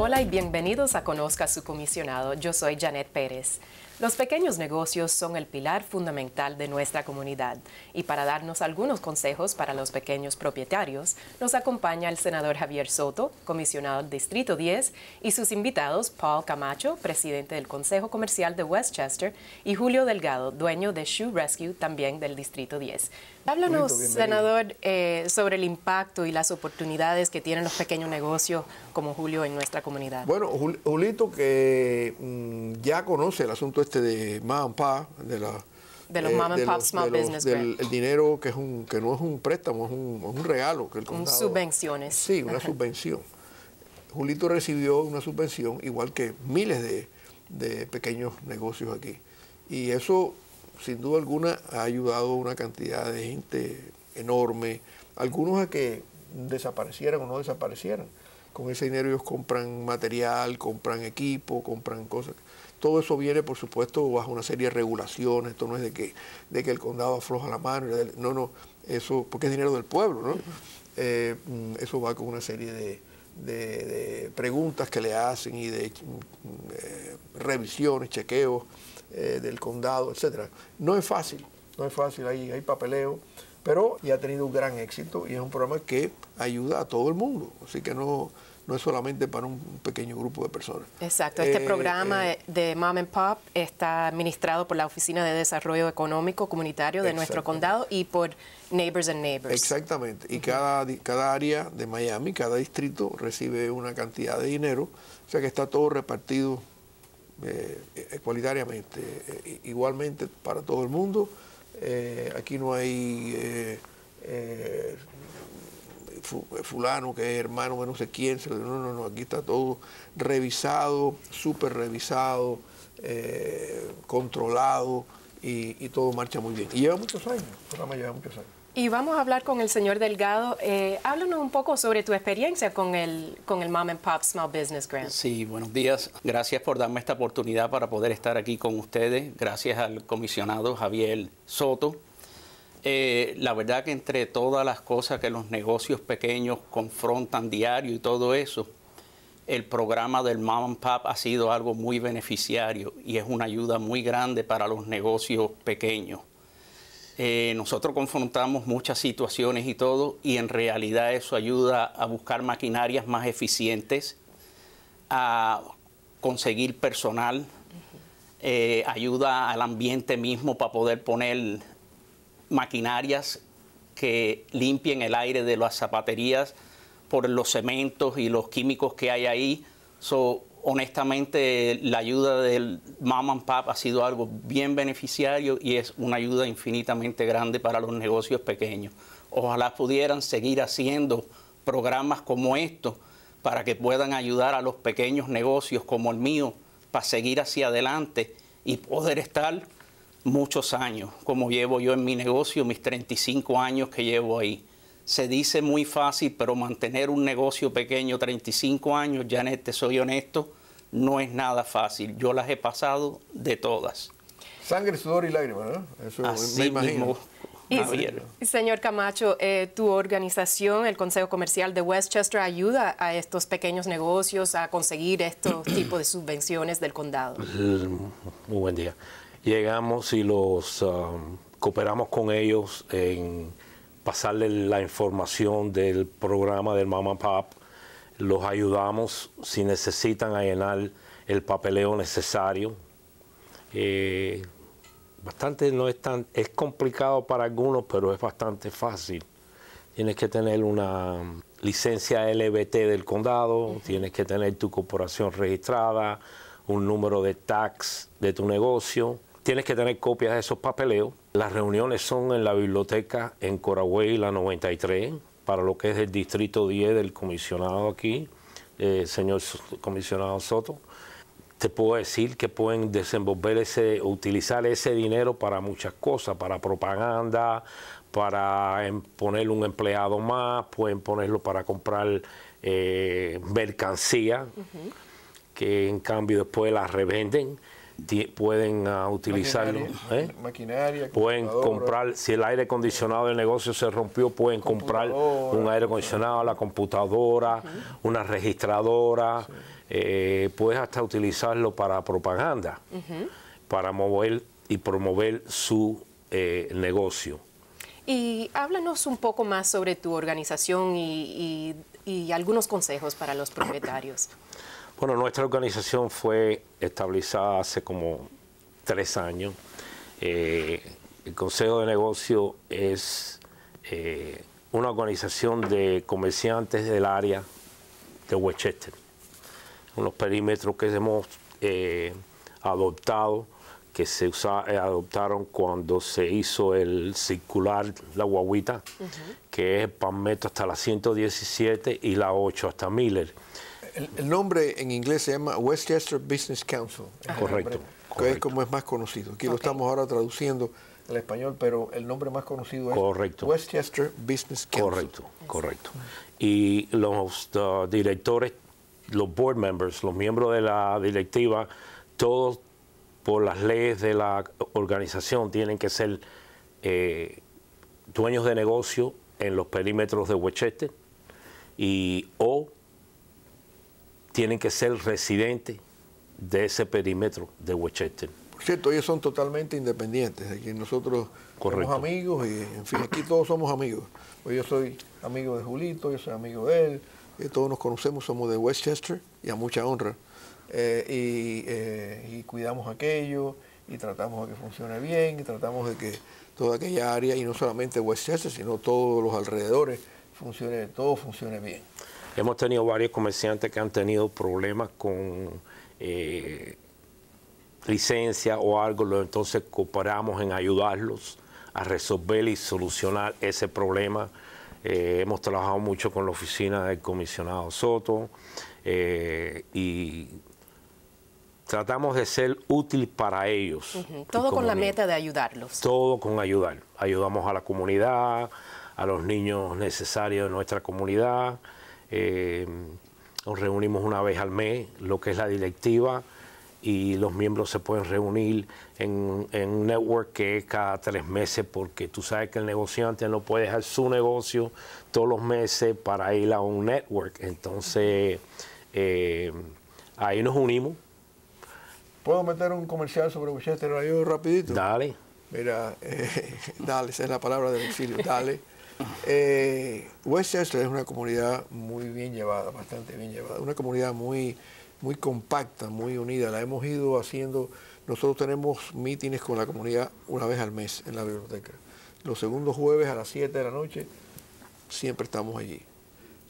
Hola y bienvenidos a Conozca a su comisionado. Yo soy Janet Pérez. Los pequeños negocios son el pilar fundamental de nuestra comunidad y para darnos algunos consejos para los pequeños propietarios nos acompaña el senador Javier Soto, comisionado del Distrito 10, y sus invitados Paul Camacho, presidente del Consejo Comercial de Westchester, y Julio Delgado, dueño de Shoe Rescue, también del Distrito 10. Háblanos, senador, eh, sobre el impacto y las oportunidades que tienen los pequeños negocios como Julio en nuestra comunidad. Bueno, Julito que mm, ya conoce el asunto este de Mampa, de la de los eh, and pop small business del, El dinero que es un que no es un préstamo, es un, regalo que el subvenciones. Sí, una subvención. Julito recibió una subvención igual que miles de, de pequeños negocios aquí. Y eso sin duda alguna ha ayudado a una cantidad de gente enorme, algunos a que desaparecieran o no desaparecieran. Con ese dinero ellos compran material, compran equipo, compran cosas. Todo eso viene, por supuesto, bajo una serie de regulaciones. Esto no es de que, de que el condado afloja la mano. No, no, eso, porque es dinero del pueblo, ¿no? Eh, mm, eso va con una serie de, preguntas que le hacen y de mm, eh, revisiones, chequeos. Eh, del condado, etcétera. No es fácil, no es fácil, hay, hay papeleo, pero ya ha tenido un gran éxito y es un programa que ayuda a todo el mundo, así que no, no es solamente para un pequeño grupo de personas. Exacto, este eh, programa eh, de Mom and Pop está administrado por la Oficina de Desarrollo Económico Comunitario de nuestro condado y por Neighbors and Neighbors. Exactamente, y cada, cada área de Miami, cada distrito recibe una cantidad de dinero, o sea que está todo repartido eh, eh, eh igualmente para todo el mundo. Eh, aquí no hay fulano que es hermano de no sé quién, no, no, no, aquí está todo revisado, súper revisado, controlado y, y, todo marcha muy bien. Y lleva muchos años, el programa lleva muchos años. Y vamos a hablar con el señor Delgado. Eh, háblanos un poco sobre tu experiencia con el, con el Mom and Pop Small Business Grant. Sí, buenos días. Gracias por darme esta oportunidad para poder estar aquí con ustedes. Gracias al comisionado Javier Soto. Eh, la verdad que entre todas las cosas que los negocios pequeños confrontan diario y todo eso, el programa del Mom and Pop ha sido algo muy beneficiario y es una ayuda muy grande para los negocios pequeños. Eh, nosotros confrontamos muchas situaciones y todo, y en realidad eso ayuda a buscar maquinarias más eficientes, a conseguir personal, eh, ayuda al ambiente mismo para poder poner maquinarias que limpien el aire de las zapaterías por los cementos y los químicos que hay ahí honestamente la ayuda del Mama and ha sido algo bien beneficiario y es una ayuda infinitamente grande para los negocios pequeños. Ojalá pudieran seguir haciendo programas como estos para que puedan ayudar a los pequeños negocios como el mío para seguir hacia adelante y poder estar muchos años, como llevo yo en mi negocio, mis 35 años que llevo ahí se dice muy fácil, pero mantener un negocio pequeño 35 años, Janet, este soy honesto, no es nada fácil. Yo las he pasado de todas. Sangre, sudor y lágrimas, ¿no? Eso Así me imagino. Mismo. señor Camacho, eh, tu organización, el Consejo Comercial de Westchester, ayuda a estos pequeños negocios a conseguir estos tipos de subvenciones del condado. Mm, muy buen día. Llegamos y los ah, cooperamos con ellos en pasarle la información del programa del Mama Pap. Los ayudamos si necesitan a llenar el papeleo necesario. Eh, bastante no es tan, es complicado para algunos, pero es bastante fácil. Tienes que tener una licencia LBT del condado, tienes que tener tu corporación registrada, un número de tax de tu negocio, Tienes que tener copias de esos papeleos. Las reuniones son en la biblioteca en Coragüey, la 93, para lo que es el distrito 10 del comisionado aquí, eh, señor comisionado Soto. Te puedo decir que pueden desenvolver ese, utilizar ese dinero para muchas cosas, para propaganda, para em, poner un empleado más, pueden ponerlo para comprar eh, mercancía, que en cambio después la revenden pueden ah, utilizarlo. Maquinaria, ¿eh? pueden comprar, si el aire acondicionado del negocio se rompió, pueden comprar un aire acondicionado, la computadora, una registradora. Eh, puedes hasta utilizarlo para propaganda, para mover y promover su eh, negocio. Y háblanos un poco más sobre tu organización y, y algunos consejos para los propietarios. Bueno, nuestra organización fue estabilizada hace como tres años. Eh, el Consejo de Negocios es eh, una organización de comerciantes del área de Westchester. Unos perímetros que hemos eh, adoptado, que se adoptaron cuando se hizo el circular La Guaguita, que es el panmetro hasta la 117 y la 8 hasta Miller el, nombre en inglés se llama Westchester Business Council. correcto, Que es como es más conocido. Aquí lo estamos ahora traduciendo al español, pero el nombre más conocido es Westchester Business Council. Correcto, correcto. Y los uh, directores, los board members, los miembros de la directiva, todos por las leyes de la organización tienen que ser eh, dueños de negocio en los perímetros de Westchester y o tienen que ser residentes de ese perímetro de Westchester. Por cierto, ellos son totalmente independientes. Aquí nosotros somos amigos y, en fin, aquí todos somos amigos. Pues yo soy amigo de Julito, yo soy amigo de él, eh, todos nos conocemos, somos de Westchester y a mucha honra. Eh, y, eh, y, cuidamos aquello y tratamos de que funcione bien y tratamos de que toda aquella área, y no solamente Westchester, sino todos los alrededores, funcione, todo funcione bien. Hemos tenido varios comerciantes que han tenido problemas con eh, licencia o algo, entonces cooperamos en ayudarlos a resolver y solucionar ese problema. Eh, hemos trabajado mucho con la oficina del comisionado Soto eh, y tratamos de ser útil para ellos. Todo con la meta de ayudarlos. Todo con ayudar. Ayudamos a la comunidad, a los niños necesarios de nuestra comunidad. Eh, nos reunimos una vez al mes, lo que es la directiva, y los miembros se pueden reunir en, un network que es cada tres meses, porque tú sabes que el negociante no puede dejar su negocio todos los meses para ir a un network. Entonces, eh, ahí nos unimos. ¿Puedo meter un comercial sobre lo rapidito? Dale. Mira, eh, dale, esa es la palabra del exilio, dale. Eh, Westchester es una comunidad muy bien llevada, bastante bien llevada, una comunidad muy, muy compacta, muy unida. La hemos ido haciendo, nosotros tenemos mítines con la comunidad una vez al mes en la biblioteca. Los segundos jueves a las 7 de la noche siempre estamos allí.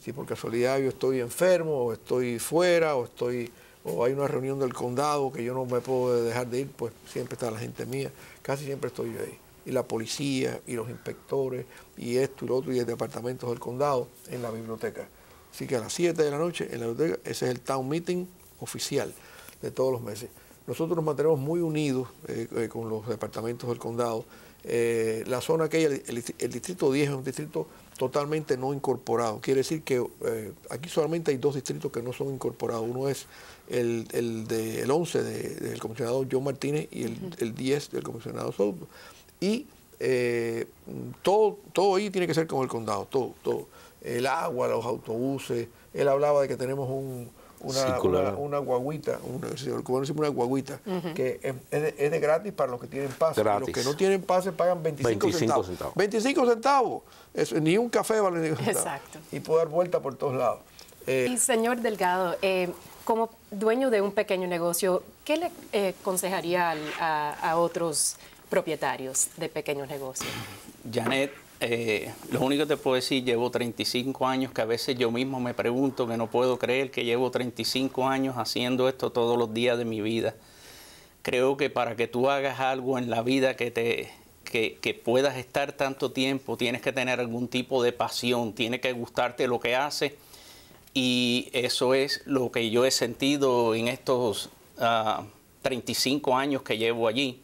Si por casualidad yo estoy enfermo o estoy fuera o estoy o hay una reunión del condado que yo no me puedo dejar de ir, pues siempre está la gente mía, casi siempre estoy yo ahí y la policía y los inspectores y esto y lo otro y el departamento del condado en la biblioteca. Así que a las 7 de la noche en la biblioteca, ese es el town meeting oficial de todos los meses. Nosotros nos mantenemos muy unidos eh, eh, con los departamentos del condado. Eh, la zona aquella, el, el, distrito 10 es un distrito totalmente no incorporado. Quiere decir que aquí solamente hay dos distritos que no son incorporados. Uno es el, el, 11 del comisionado John Martínez y el, 10 del comisionado Soto y eh, todo, todo ahí tiene que ser con el condado, todo, todo. El agua, los autobuses, él hablaba de que tenemos una, una, guaguita, el cubano una guaguita, que es, de, gratis para los que tienen pase. Los que no tienen pase pagan 25, centavos. 25 centavos. ni un café vale ni Exacto. Y poder dar vuelta por todos lados. Eh, y señor Delgado, eh, como dueño de un pequeño negocio, ¿qué le aconsejaría al, a, a otros propietarios de pequeños negocios? Janet, eh, lo único que te puedo decir, llevo 35 años que a veces yo mismo me pregunto que no puedo creer que llevo 35 años haciendo esto todos los días de mi vida. Creo que para que tú hagas algo en la vida que te puedas estar tanto tiempo, tienes que tener algún tipo de pasión, tiene que gustarte lo que haces. Y eso es lo que yo he sentido en estos 35 ah, años que llevo allí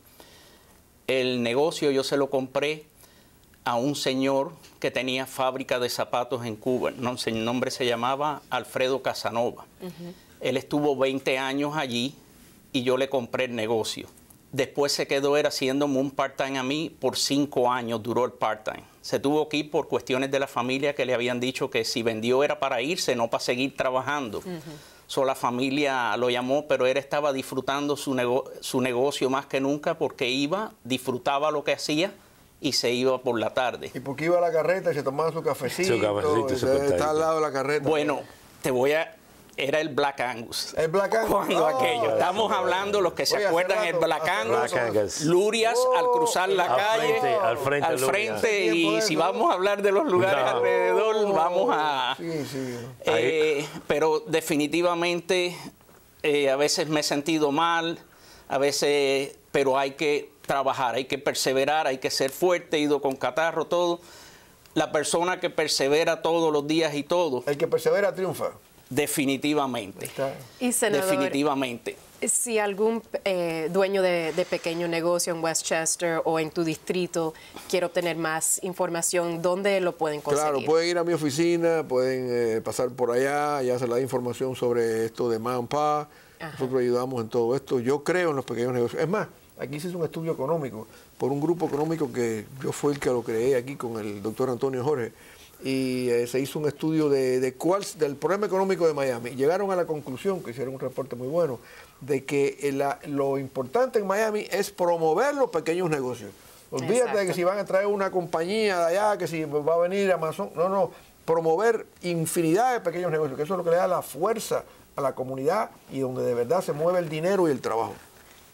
el negocio yo se lo compré a un señor que tenía fábrica de zapatos en Cuba. el nombre se llamaba Alfredo Casanova. Él estuvo 20 años allí y yo le compré el negocio. Después se quedó era haciéndome un part-time a mí por cinco años, duró el part-time. Se tuvo aquí por cuestiones de la familia que le habían dicho que si vendió era para irse, no para seguir trabajando. Sola la familia lo llamó, pero él estaba disfrutando su, su negocio más que nunca porque iba, disfrutaba lo que hacía y se iba por la tarde. ¿Y por iba a la carreta y se tomaba su cafecito? está al lado de la carreta. Bueno, te voy a era el Black Angus. El Black Angus. Ah, aquello. Estamos hablando, los que se acuerdan, el Black Angus, Black Angus. Lurias oh, al cruzar la calle. al frente. Al frente y si ¿eh? vamos a hablar de los lugares alrededor, oh, vamos a. Sí, sí. Eh, pero definitivamente eh, a veces me he sentido mal, a veces, pero hay que trabajar, hay que perseverar, hay que ser fuerte, he ido con catarro, todo. La persona que persevera todos los días y todo. El que persevera triunfa. Definitivamente. Y senador, Definitivamente. Si algún eh, dueño de, pequeño negocio en Westchester o en tu distrito quiere obtener más información, ¿dónde lo pueden conseguir? Claro, pueden ir a mi oficina, pueden eh, pasar por allá, ya se la da información sobre esto de Manpa. Nosotros ayudamos en todo esto. Yo creo en los pequeños negocios. Es más, aquí hice un estudio económico por un grupo económico que yo fui el que lo creé aquí con el doctor Antonio Jorge y eh, se hizo un estudio de, cuál, del problema económico de Miami. Llegaron a la conclusión, que hicieron un reporte muy bueno, de que eh, lo importante en Miami es promover los pequeños negocios. Olvídate de que si van a traer una compañía de allá, que si va a venir Amazon. No, no, promover infinidad de pequeños negocios, que eso es lo que le da la fuerza a la comunidad y donde de verdad se mueve el dinero y el trabajo.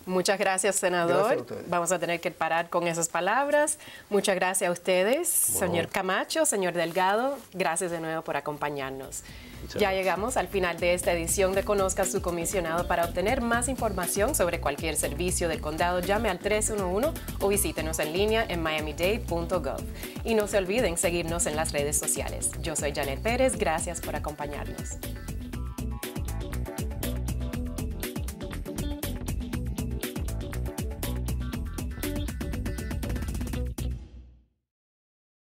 Muchas gracias, senador. Vamos a tener que parar con esas palabras. Muchas gracias a ustedes, señor Camacho, señor Delgado. Gracias de nuevo por acompañarnos. ya llegamos al final de esta edición de Conozca a su comisionado. Para obtener más información sobre cualquier servicio del condado, llame al 311 o visítenos en línea en miamidade.gov. Y no se olviden seguirnos en las redes sociales. Yo soy Janet Pérez. Gracias por acompañarnos.